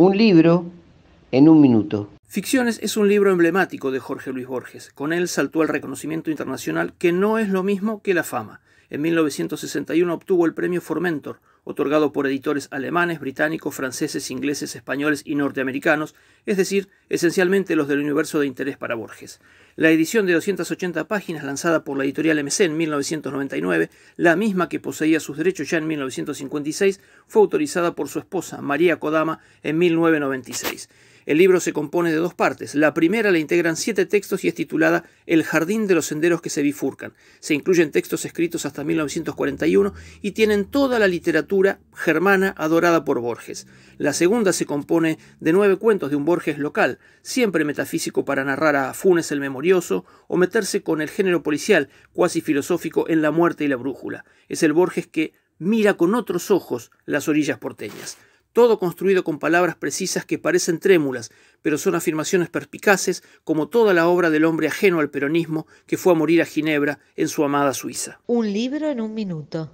Un libro en un minuto. Ficciones es un libro emblemático de Jorge Luis Borges. Con él saltó al reconocimiento internacional que no es lo mismo que la fama. En 1961 obtuvo el premio Formentor, otorgado por editores alemanes, británicos, franceses, ingleses, españoles y norteamericanos, es decir, esencialmente los del universo de interés para Borges. La edición de 280 páginas lanzada por la editorial MC en 1999, la misma que poseía sus derechos ya en 1956, fue autorizada por su esposa, María Kodama, en 1996. El libro se compone de dos partes. La primera la integran siete textos y es titulada El jardín de los senderos que se bifurcan. Se incluyen textos escritos hasta 1941 y tienen toda la literatura germana adorada por Borges. La segunda se compone de nueve cuentos de un Borges local, siempre metafísico para narrar a Funes el Memorioso o meterse con el género policial, cuasi filosófico, en La muerte y la brújula. Es el Borges que mira con otros ojos las orillas porteñas todo construido con palabras precisas que parecen trémulas, pero son afirmaciones perspicaces como toda la obra del hombre ajeno al peronismo que fue a morir a Ginebra en su amada Suiza. Un libro en un minuto.